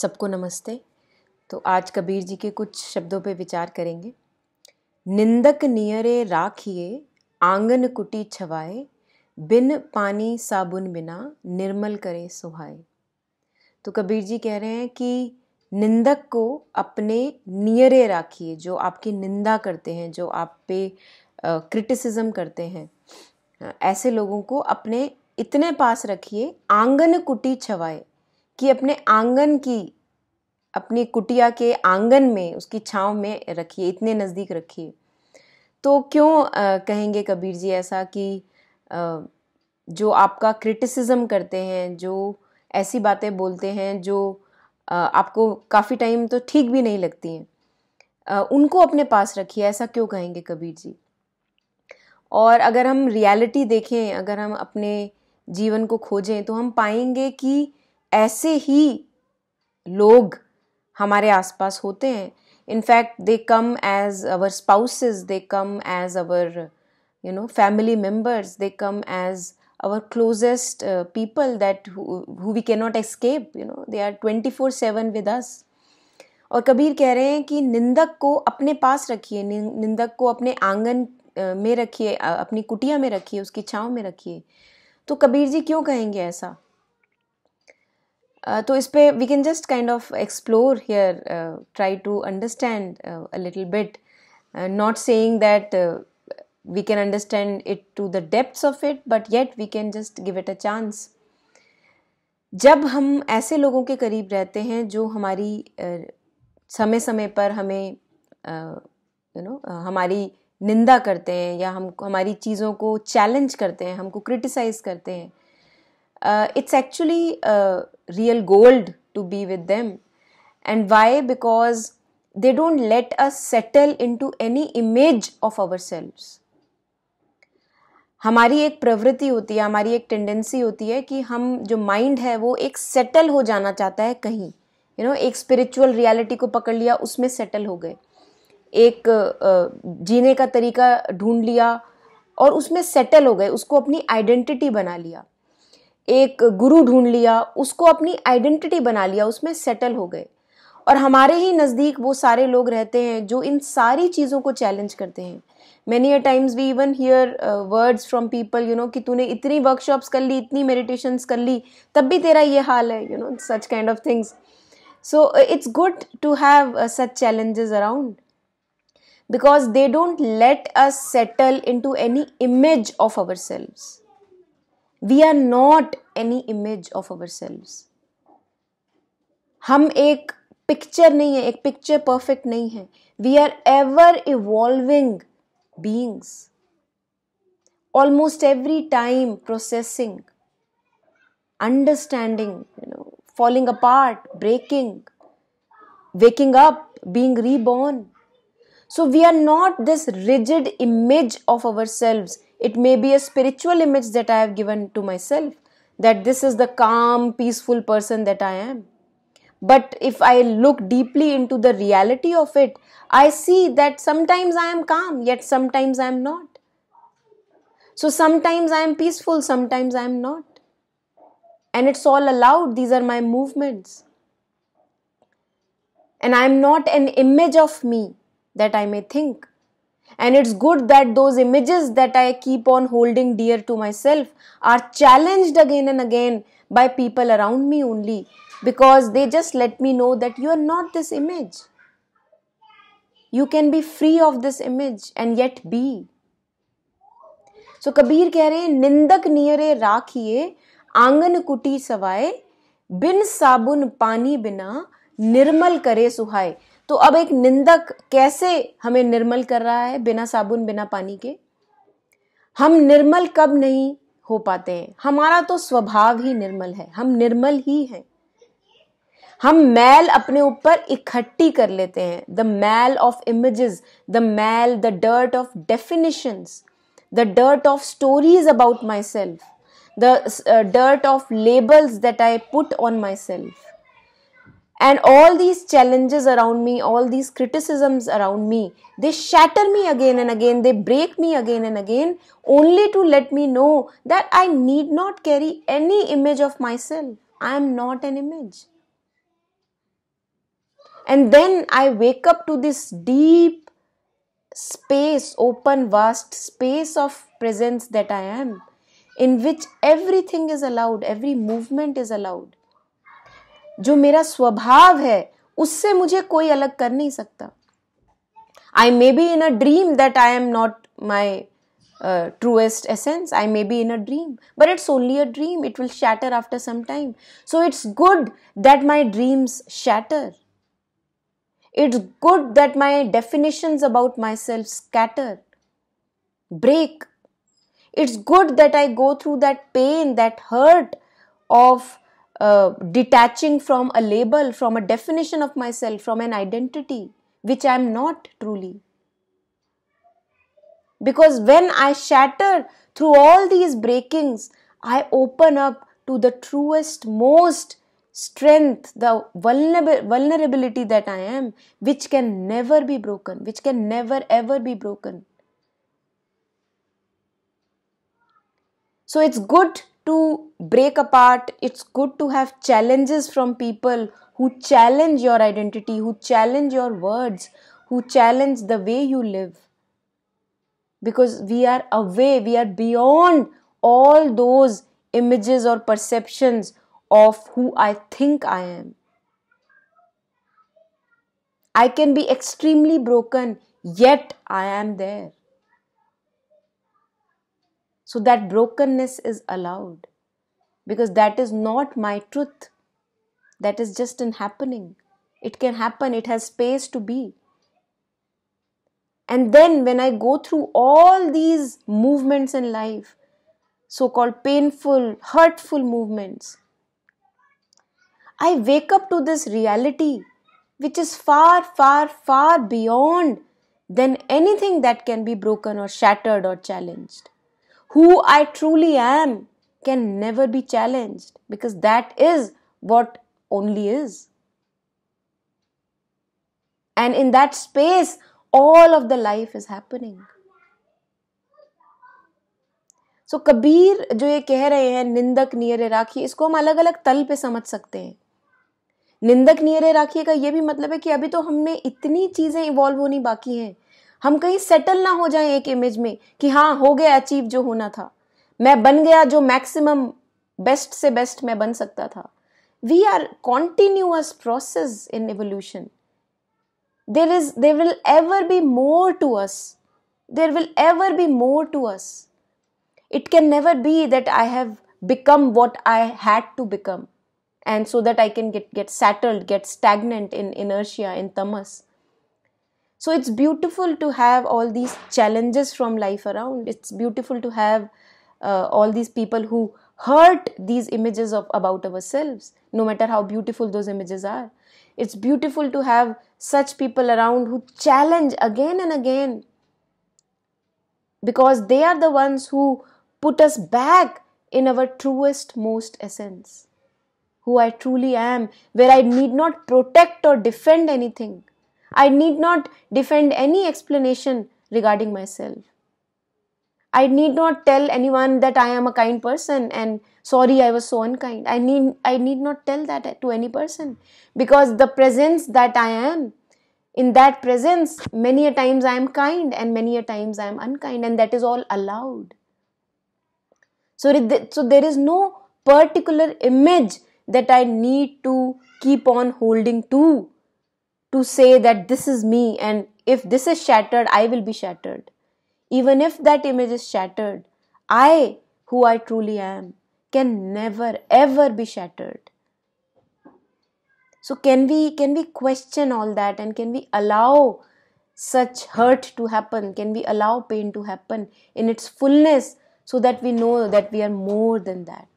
सबको नमस्ते तो आज कबीर जी के कुछ शब्दों पे विचार करेंगे निंदक नियरे राखिए आंगन कुटी छवाए बिन पानी साबुन बिना निर्मल करे सुहाए तो कबीर जी कह रहे हैं कि निंदक को अपने नियरे राखिए जो आपकी निंदा करते हैं जो आप पे क्रिटिसिज्म करते हैं ऐसे लोगों को अपने इतने पास रखिए आंगन कुटी छवाए कि अपने आंगन की अपनी कुटिया के आंगन में उसकी छाँव में रखिए इतने नज़दीक रखिए तो क्यों आ, कहेंगे कबीर जी ऐसा कि आ, जो आपका क्रिटिसिज्म करते हैं जो ऐसी बातें बोलते हैं जो आ, आपको काफ़ी टाइम तो ठीक भी नहीं लगती हैं उनको अपने पास रखिए ऐसा क्यों कहेंगे कबीर जी और अगर हम रियलिटी देखें अगर हम अपने जीवन को खोजें तो हम पाएंगे कि ऐसे ही लोग हमारे आसपास होते हैं in fact they come as our spouses they come as our you know family members they come as our closest people that who we can not escape you know they are twenty four seven with us और कबीर कह रहे हैं कि निंदक को अपने पास रखिए निंदक को अपने आंगन में रखिए अपनी कुटिया में रखिए उसकी छाँव में रखिए तो कबीर जी क्यों कहेंगे ऐसा Uh, तो इस पर we can just kind of explore here try to understand a little bit not saying that we can understand it to the depths of it but yet we can just give it a chance जब हम ऐसे लोगों के करीब रहते हैं जो हमारी uh, समय समय पर हमें यू uh, नो हमारी निंदा करते हैं या हम हमारी चीज़ों को चैलेंज करते हैं हमको क्रिटिसाइज़ करते हैं it's actually real gold to be with them. And why? Because they don't let us settle into any image of ourselves. हमारी एक प्रवृत्ति होती है हमारी एक टेंडेंसी होती है कि हम जो माइंड है वो एक सेटल हो जाना चाहता है कहीं यू you नो know, एक स्पिरिचुअल रियलिटी को पकड़ लिया उसमें सेटल हो गए एक जीने का तरीका ढूंढ लिया और उसमें सेटल हो गए उसको अपनी आइडेंटिटी बना लिया एक गुरु ढूंढ लिया उसको अपनी आइडेंटिटी बना लिया उसमें सेटल हो गए और हमारे ही नज़दीक वो सारे लोग रहते हैं जो इन सारी चीज़ों को चैलेंज करते हैं many a times we even hear words from people you know कि तूने इतनी वर्कशॉप्स कर ली इतनी मेडिटेशंस कर ली तब भी तेरा ये हाल है you know such kind of things so it's good to have such challenges around because they don't let us settle in to any image of our selves We are not any image of ourselves. Selves हम एक picture नहीं है एक picture perfect नहीं है we are ever evolving beings almost every time processing understanding you know falling apart breaking waking up being reborn so we are not this rigid image of ourselves it may be a spiritual image that I have given to myself that this is the calm, peaceful person that I am. But if I look deeply into the reality of it, I see that sometimes I am calm, yet sometimes I am not. So sometimes I am peaceful, sometimes I am not. And it's all allowed, these are my movements. And I am not an image of me that I may think and it's good that those images that I keep on holding dear to myself are challenged again and again by people around me only because they just let me know that you are not this image. You can be free of this image and yet be. so, Kabir kare nindak हैं rakhiye नियरे kuti savai bin sabun pani साबुन nirmal kare suhai. तो अब एक निंदक कैसे हमें निर्मल कर रहा है बिना साबुन बिना पानी के हम निर्मल कब नहीं हो पाते हैं हमारा तो स्वभाव ही निर्मल है हम निर्मल ही हैं हम मैल अपने ऊपर इकट्ठी कर लेते हैं द मैल ऑफ इमेजेस द मैल the dirt of definitions the dirt of stories about my self the dirt of labels that I put on my self and all these challenges around me all these criticisms around me they shatter me again and again they break me again and again only to let me know that i need not carry any image of myself i am not an image and then i wake up to this deep space open vast space of presence that i am in which everything is allowed every movement is allowed जो मेरा स्वभाव है उससे मुझे कोई अलग कर नहीं सकता I may be in a dream that I am not my truest essence I may be in a dream but it's only a dream it will shatter after some time so it's good that my dreams shatter it's good that my definition about my self scatter break it's good that I go through that pain that hurt of Uh, detaching from a label, from a definition of myself, from an identity which I am not truly. Because when I shatter through all these breakings, I open up to the truest, most strength, the vulnerability that I am, which can never be broken, which can never ever be broken. So it's good to break apart it's good to have challenges from people who challenge your identity who challenge your words who challenge the way you live because we are away we are beyond all those images or perceptions of who i think i am i can be extremely broken yet i am there so that brokenness is allowed because that is not my truth. That is just an happening. It can happen, it has space to be. And then when I go through all these movements in life, so called painful, hurtful movements, I wake up to this reality which is far, far, far beyond than anything that can be broken or shattered or challenged. who I truly am can never be challenged because that is what only is. And in that space, all of the life is happening. So so, Kabir जो ये कह रहे हैं निंदक नियरे राखी इसको हम अलग अलग तल पे समझ सकते हैं निंदक नियरे राखिए का ये भी मतलब है कि अभी तो हमने इतनी चीज़ें इवॉल्व होनी बाकी हैं हम कहीं सेटल ना हो जाए एक इमेज में कि हाँ हो गया अचीव जो होना था मैं बन गया जो मैक्सिमम बेस्ट से बेस्ट मैं बन सकता था we are continuous process in evolution there is there will ever be more to us there will ever be more to us it can never be that I have become what I had to become and so that I can get get settled get stagnant in inertia in तमस so it's beautiful to have all these challenges from life around it's beautiful to have uh, all these people who hurt these images of about ourselves no matter how beautiful those images are it's beautiful to have such people around who challenge again and again because they are the ones who put us back in our truest most essence who i truly am where i need not protect or defend anything I need not defend any explanation regarding myself. I need not tell anyone that I am a kind person and sorry I was so unkind. I need I need not tell that to any person because the presence that I am in that presence many a times I am kind and many a times I am unkind and that is all allowed. So, so there is no particular image that I need to keep on holding to to say that this is me and if this is shattered, I will be shattered. Even if that image is shattered, I, who I truly am, can never ever be shattered. So can we can we question all that and can we allow such hurt to happen? Can we allow pain to happen in its fullness so that we know that we are more than that?